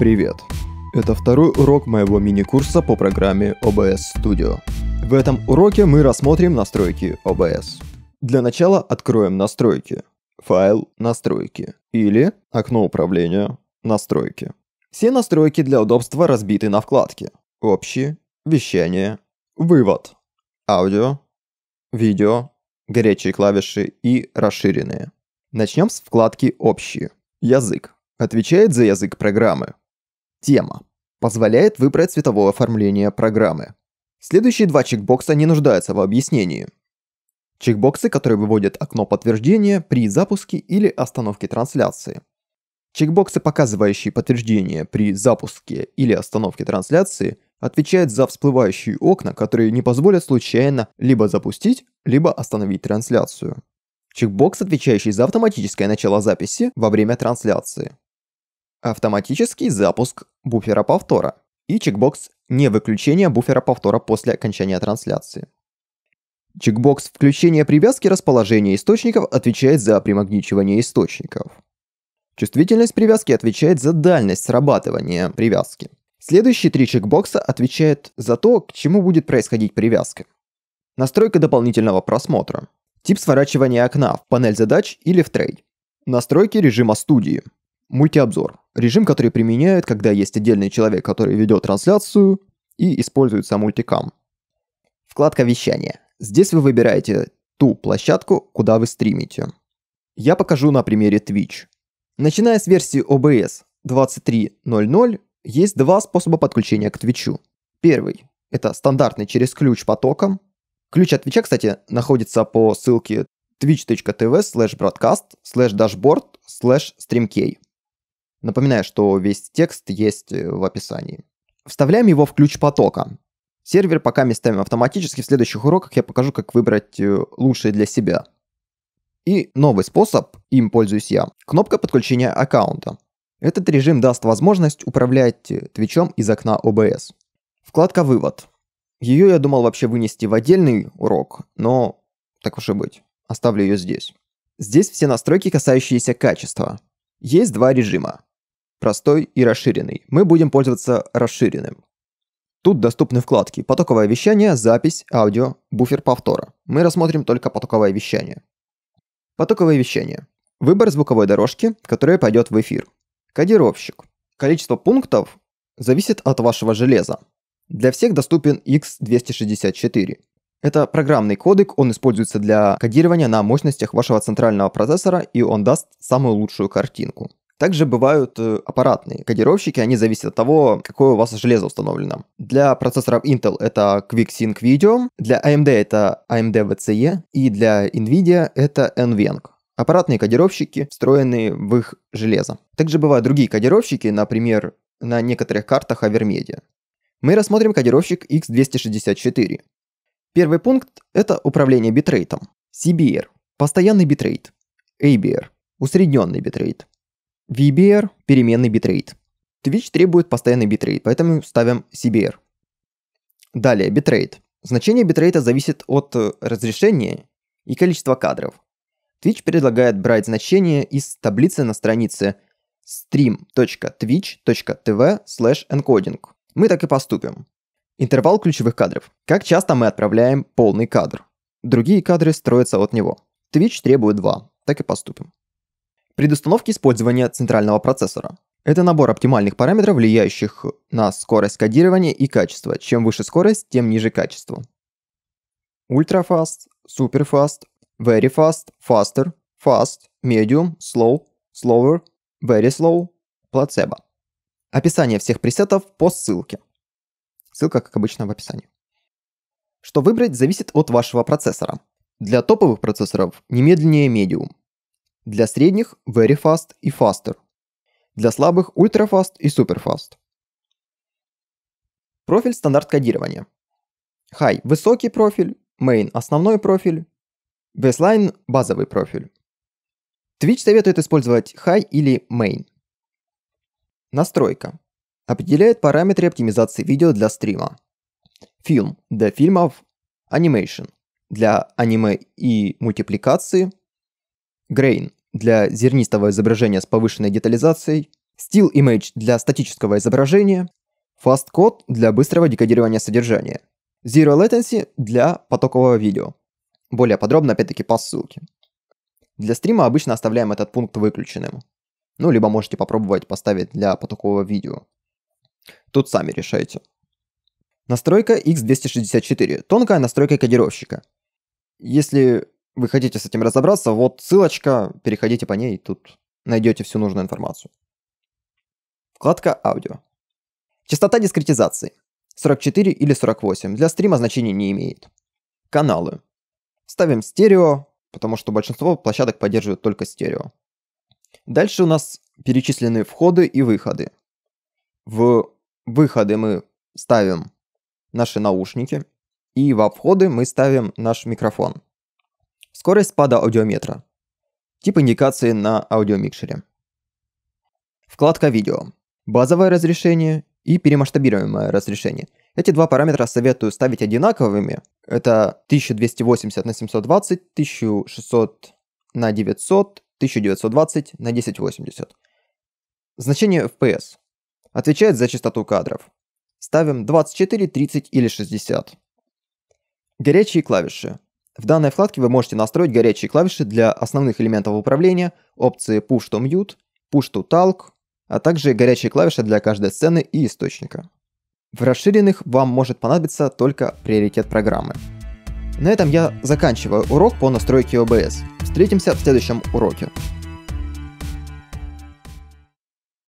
Привет! Это второй урок моего мини-курса по программе OBS Studio. В этом уроке мы рассмотрим настройки OBS. Для начала откроем настройки. Файл «Настройки» или окно управления «Настройки». Все настройки для удобства разбиты на вкладки «Общие», «Вещание», «Вывод», «Аудио», «Видео», «Горячие клавиши» и «Расширенные». Начнем с вкладки «Общие». Язык. Отвечает за язык программы. Тема. Позволяет выбрать цветовое оформление программы. Следующие два чекбокса не нуждаются в объяснении. Чекбоксы, которые выводят окно подтверждения при запуске или остановке трансляции. Чекбоксы, показывающие подтверждение при запуске или остановке трансляции, отвечают за всплывающие окна, которые не позволят случайно либо запустить, либо остановить трансляцию. Чекбокс, отвечающий за автоматическое начало записи во время трансляции автоматический запуск буфера повтора и чекбокс «Не выключение буфера повтора после окончания трансляции». Чекбокс включения привязки расположения источников» отвечает за примагничивание источников. Чувствительность привязки отвечает за дальность срабатывания привязки. Следующие три чекбокса отвечают за то, к чему будет происходить привязка. Настройка дополнительного просмотра. Тип сворачивания окна в панель задач или в трейд. Настройки режима студии. Мультиобзор. Режим, который применяют, когда есть отдельный человек, который ведет трансляцию и используется мультикам. Вкладка «Вещание». Здесь вы выбираете ту площадку, куда вы стримите. Я покажу на примере Twitch. Начиная с версии OBS 23.00, есть два способа подключения к Twitch. Первый – это стандартный через ключ потока. Ключ от Twitch, кстати, находится по ссылке twitch.tv slash broadcast slash dashboard slash streamkey. Напоминаю, что весь текст есть э, в описании. Вставляем его в ключ потока. Сервер пока мы ставим автоматически, в следующих уроках я покажу, как выбрать э, лучшие для себя. И новый способ, им пользуюсь я, кнопка подключения аккаунта. Этот режим даст возможность управлять э, твичом из окна OBS. Вкладка «Вывод». Ее я думал вообще вынести в отдельный урок, но так уж и быть, оставлю ее здесь. Здесь все настройки, касающиеся качества. Есть два режима простой и расширенный. Мы будем пользоваться расширенным. Тут доступны вкладки «Потоковое вещание», «Запись», «Аудио», «Буфер повтора». Мы рассмотрим только потоковое вещание. Потоковое вещание. Выбор звуковой дорожки, которая пойдет в эфир. Кодировщик. Количество пунктов зависит от вашего железа. Для всех доступен X264. Это программный кодек, он используется для кодирования на мощностях вашего центрального процессора и он даст самую лучшую картинку. Также бывают э, аппаратные кодировщики, они зависят от того, какое у вас железо установлено. Для процессоров Intel это QuickSync Video, для AMD это AMD VCE и для NVIDIA это NVENC. Аппаратные кодировщики встроены в их железо. Также бывают другие кодировщики, например, на некоторых картах Avermedia. Мы рассмотрим кодировщик X264. Первый пункт – это управление битрейтом. CBR – постоянный битрейт. ABR – усредненный битрейт. VBR – переменный битрейт. Twitch требует постоянный битрейт, поэтому ставим CBR. Далее, битрейт. Значение битрейта зависит от э, разрешения и количества кадров. Twitch предлагает брать значение из таблицы на странице stream.twitch.tv encoding. Мы так и поступим. Интервал ключевых кадров. Как часто мы отправляем полный кадр? Другие кадры строятся от него. Twitch требует 2. Так и поступим. Предустановки использования центрального процессора. Это набор оптимальных параметров, влияющих на скорость кодирования и качество. Чем выше скорость, тем ниже качество. Ultrafast, Superfast, Very Fast, Faster, Fast, Medium, Slow, Slower, Very Slow, Placebo. Описание всех пресетов по ссылке. Ссылка, как обычно, в описании. Что выбрать, зависит от вашего процессора. Для топовых процессоров немедленнее Medium. Для средних – Very Fast и Faster. Для слабых – Ultra Fast и Super Fast. Профиль стандарт кодирования. High – высокий профиль, Main – основной профиль, Baseline – базовый профиль. Twitch советует использовать High или Main. Настройка. Определяет параметры оптимизации видео для стрима. Film для фильмов, Animation – для аниме и мультипликации, Grain для зернистого изображения с повышенной детализацией, Steel Image для статического изображения, Fast Code для быстрого декодирования содержания, Zero Latency для потокового видео. Более подробно опять-таки по ссылке. Для стрима обычно оставляем этот пункт выключенным. Ну, либо можете попробовать поставить для потокового видео. Тут сами решайте. Настройка X264. Тонкая настройка кодировщика. Если вы хотите с этим разобраться, вот ссылочка, переходите по ней, тут найдете всю нужную информацию. Вкладка «Аудио». Частота дискретизации. 44 или 48. Для стрима значения не имеет. Каналы. Ставим стерео, потому что большинство площадок поддерживают только стерео. Дальше у нас перечислены входы и выходы. В выходы мы ставим наши наушники, и во входы мы ставим наш микрофон – Скорость спада аудиометра. Тип индикации на аудиомикшере. Вкладка «Видео». Базовое разрешение и перемасштабируемое разрешение. Эти два параметра советую ставить одинаковыми. Это 1280 на 720, 1600 на 900, 1920 на 1080. Значение FPS. Отвечает за частоту кадров. Ставим 24, 30 или 60. Горячие клавиши. В данной вкладке вы можете настроить горячие клавиши для основных элементов управления, опции Push to Mute, Push to Talk, а также горячие клавиши для каждой сцены и источника. В расширенных вам может понадобиться только приоритет программы. На этом я заканчиваю урок по настройке OBS. Встретимся в следующем уроке.